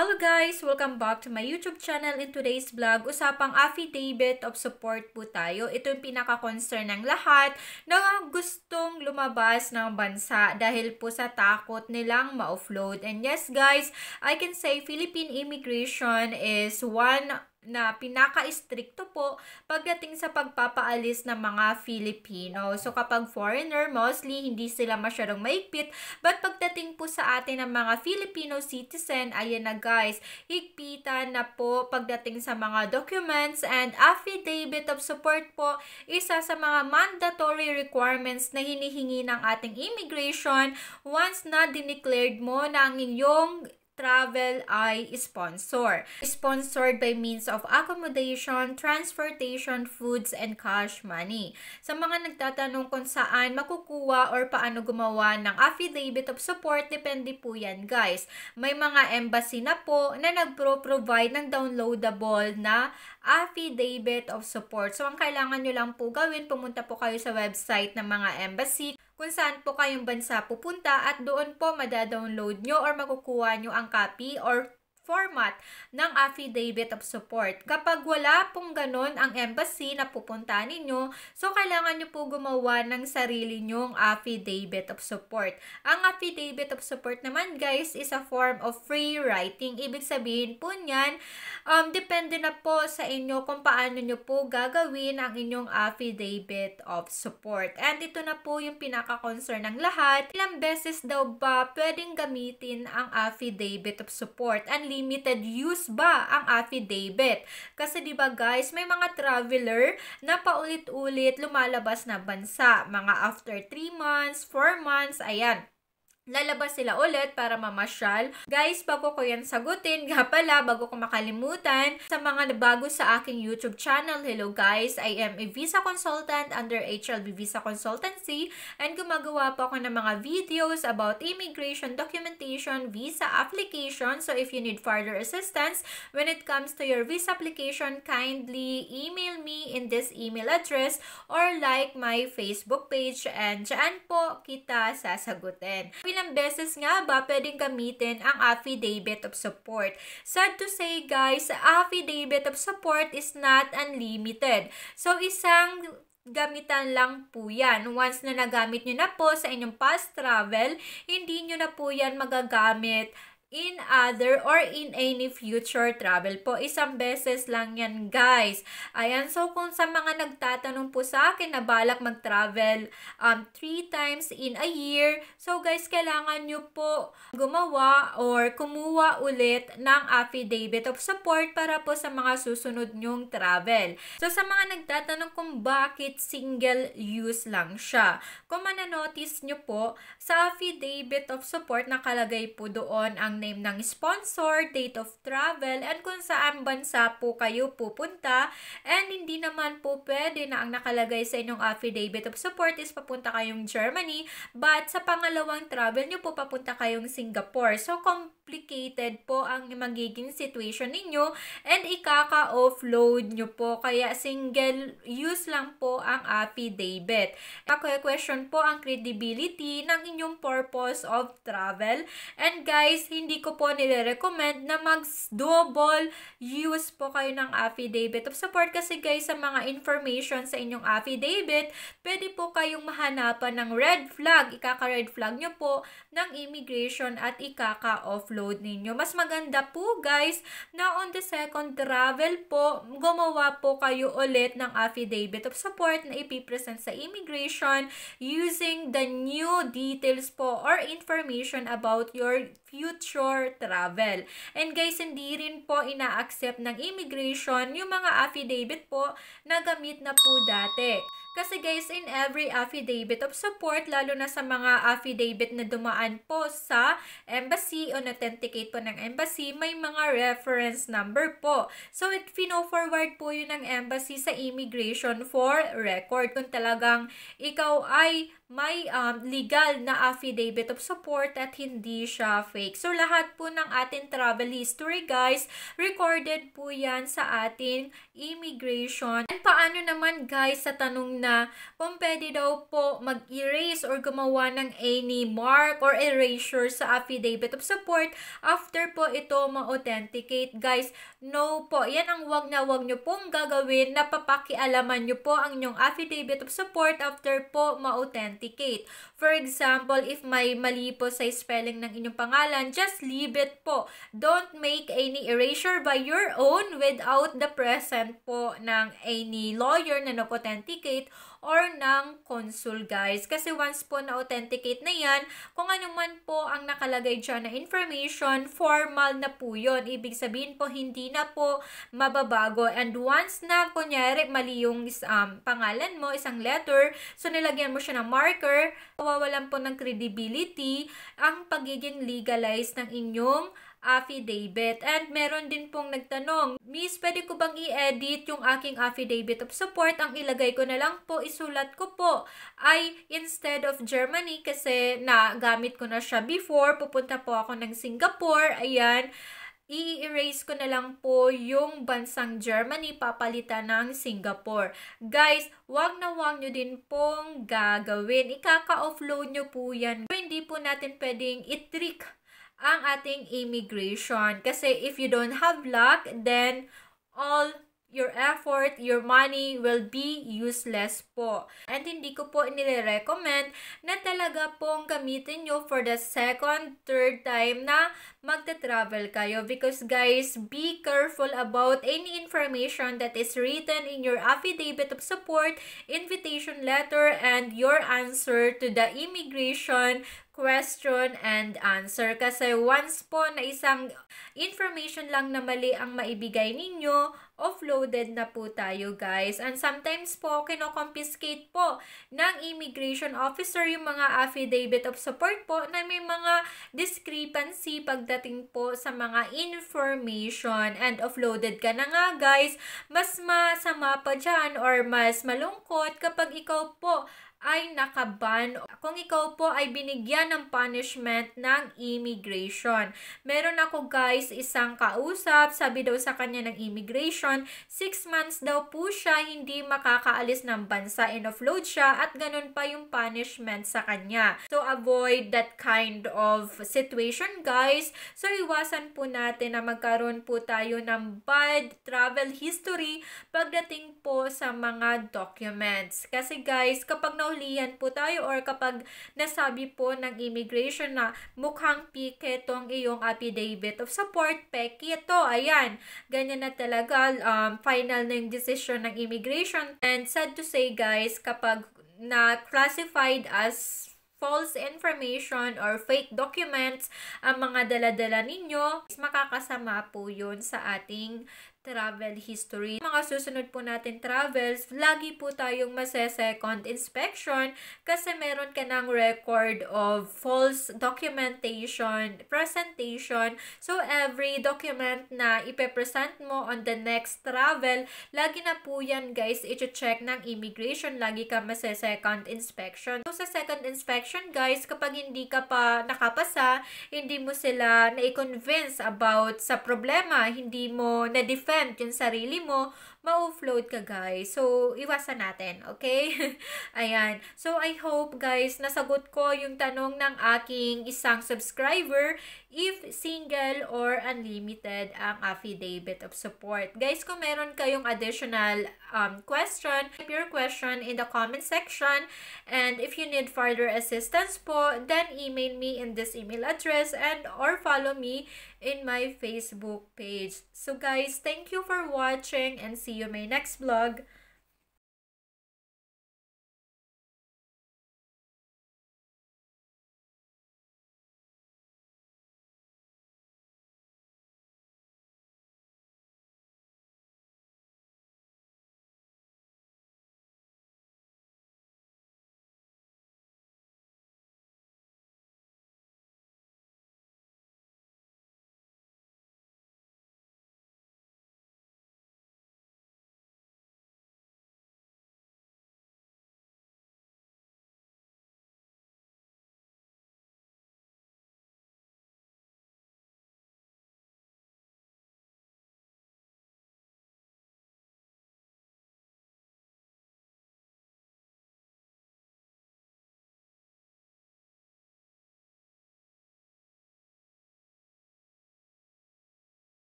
Hello guys! Welcome back to my YouTube channel. In today's vlog, usapang affidavit of support po tayo. Ito yung pinaka-concern ng lahat na gustong lumabas ng bansa dahil po sa takot nilang ma-offload. And yes guys, I can say Philippine immigration is one na pinaka-istrikto po pagdating sa pagpapaalis ng mga Filipino. So kapag foreigner, mostly hindi sila masyadong maigpit. But pagdating po sa atin ng mga Filipino citizen, ayan na guys, higpitan na po pagdating sa mga documents and affidavit of support po, isa sa mga mandatory requirements na hinihingi ng ating immigration once na dineclared mo na ang iyong travel ay sponsor. Sponsored by means of accommodation, transportation, foods, and cash money. Sa mga nagtatanong kung saan makukuha or paano gumawa ng affidavit of support, depende po yan guys. May mga embassy na po na nagpro-provide ng downloadable na affidavit of support. So, ang kailangan nyo lang po gawin, pumunta po kayo sa website ng mga embassy kung saan po kayong bansa pupunta at doon po madadownload nyo or makukuha nyo ang copy or format ng affidavit of support. Kapag wala pong ganun ang embassy na pupunta ninyo, so kailangan nyo po gumawa ng sarili nyong affidavit of support. Ang affidavit of support naman guys is a form of free writing. Ibig sabihin po niyan, um, depende na po sa inyo kung paano nyo po gagawin ang inyong affidavit of support. And ito na po yung pinaka-concern ng lahat. Ilang beses daw ba pwedeng gamitin ang affidavit of support? Unlimited limited use ba ang affidavit? Kasi 'di ba guys, may mga traveler na paulit-ulit lumalabas na bansa, mga after 3 months, 4 months, ayan lalabas sila ulit para mamasyal. Guys, bago ko yan sagutin, nga pala, bago ko makalimutan, sa mga bago sa aking YouTube channel, hello guys, I am a visa consultant under HLB Visa Consultancy and gumagawa po ako ng mga videos about immigration documentation, visa application. So if you need further assistance when it comes to your visa application, kindly email me in this email address or like my Facebook page and dyan po kita sasagutin. Pinag ilang beses nga ba pwedeng gamitin ang affidavit of support? Sad to say guys, affidavit of support is not unlimited. So isang gamitan lang po yan. Once na nagamit nyo na po sa inyong past travel, hindi nyo na po yan magagamit in other or in any future travel po. Isang beses lang yan guys. Ayan, so kung sa mga nagtatanong po sa akin na balak mag-travel um, three times in a year, so guys, kailangan nyo po gumawa or kumuha ulit ng affidavit of support para po sa mga susunod nyong travel. So sa mga nagtatanong kung bakit single use lang siya, kung mananotice nyo po, sa affidavit of support nakalagay po doon ang name ng sponsor, date of travel, and kung saan bansa po kayo pupunta. And hindi naman po pwede na ang nakalagay sa inyong affidavit of support is papunta kayong Germany, but sa pangalawang travel nyo po papunta kayong Singapore. So, compare complicated po ang magiging situation ninyo and ikaka-offload nyo po. Kaya single use lang po ang affidavit. Ako-question po ang credibility ng inyong purpose of travel. And guys, hindi ko po nire-recommend na mag-double use po kayo ng affidavit of support kasi guys sa mga information sa inyong affidavit, pwede po kayong mahanapan ng red flag. Ikaka-red flag nyo po ng immigration at ikaka-offload upload ninyo. Mas maganda po guys na on the second travel po, gumawa po kayo ulit ng affidavit of support na ipipresent sa immigration using the new details po or information about your future travel. And guys, hindi rin po ina-accept ng immigration yung mga affidavit po na gamit na po dati. Kasi guys, in every affidavit of support, lalo na sa mga affidavit na dumaan po sa embassy o authenticate po ng embassy, may mga reference number po. So, it fino-forward po yun ng embassy sa immigration for record. Kung talagang ikaw ay may um, legal na affidavit of support at hindi siya fake. So, lahat po ng ating travel history, guys, recorded po yan sa ating immigration. And paano naman, guys, sa tanong na kung pwede daw po mag-erase or gumawa ng any mark or erasure sa affidavit of support after po ito ma-authenticate, guys, no po. Yan ang wag na wag nyo pong gagawin na papakialaman nyo po ang inyong affidavit of support after po ma-authenticate authenticate. For example, if may mali po sa spelling ng inyong pangalan, just leave it po. Don't make any erasure by your own without the present po ng any lawyer na nag-authenticate or ng consul guys. Kasi once po na-authenticate na yan, kung ano man po ang nakalagay dyan na information, formal na po yun. Ibig sabihin po, hindi na po mababago. And once na, kunyari, mali yung um, pangalan mo, isang letter, so nilagyan mo siya ng marker, mawawalan po ng credibility ang pagiging legalized ng inyong affidavit. And meron din pong nagtanong, Miss, pwede ko bang i-edit yung aking affidavit of support? Ang ilagay ko na lang po, isulat ko po ay instead of Germany kasi nagamit ko na siya before, pupunta po ako ng Singapore, ayan, i-erase ko na lang po yung bansang Germany papalitan ng Singapore. Guys, wag na wag nyo din pong gagawin. Ikaka-offload nyo po yan. Hindi po natin pwedeng itrick ang ating immigration. Kasi if you don't have luck, then all your effort, your money will be useless po. And hindi ko po nire-recommend na talaga pong gamitin nyo for the second, third time na magta-travel kayo. Because guys, be careful about any information that is written in your affidavit of support, invitation letter, and your answer to the immigration question and answer. Kasi once po na isang information lang na mali ang maibigay ninyo, offloaded na po tayo guys. And sometimes po, kinoconfiscate po ng immigration officer yung mga affidavit of support po na may mga discrepancy pagdating po sa mga information. And offloaded ka na nga guys, mas masama pa dyan or mas malungkot kapag ikaw po ay nakaban kung ikaw po ay binigyan ng punishment ng immigration. Meron ako guys isang kausap, sabi daw sa kanya ng immigration, 6 months daw po siya hindi makakaalis ng bansa, in siya at ganun pa yung punishment sa kanya. So avoid that kind of situation guys. So iwasan po natin na magkaroon po tayo ng bad travel history pagdating po sa mga documents. Kasi guys, kapag na pinaulihan po tayo or kapag nasabi po ng immigration na mukhang pike tong iyong affidavit of support, peki ito, ayan. Ganyan na talaga, um, final na yung decision ng immigration. And sad to say guys, kapag na classified as false information or fake documents ang mga dala-dala ninyo, makakasama po yun sa ating travel history. Mga susunod po natin travels, lagi po tayong mase-second inspection kasi meron ka ng record of false documentation, presentation. So, every document na ipepresent mo on the next travel, lagi na po yan guys, iti-check ng immigration, lagi ka mase-second inspection. So, sa second inspection guys, kapag hindi ka pa nakapasa, hindi mo sila na-convince about sa problema, hindi mo na-defend defend yung sarili mo, ma-offload ka guys. So, iwasan natin, okay? Ayan. So, I hope guys, nasagot ko yung tanong ng aking isang subscriber if single or unlimited ang affidavit of support. Guys, kung meron kayong additional um, question, type your question in the comment section and if you need further assistance po, then email me in this email address and or follow me in my Facebook page. So guys, thank you for watching and see see you in my next vlog.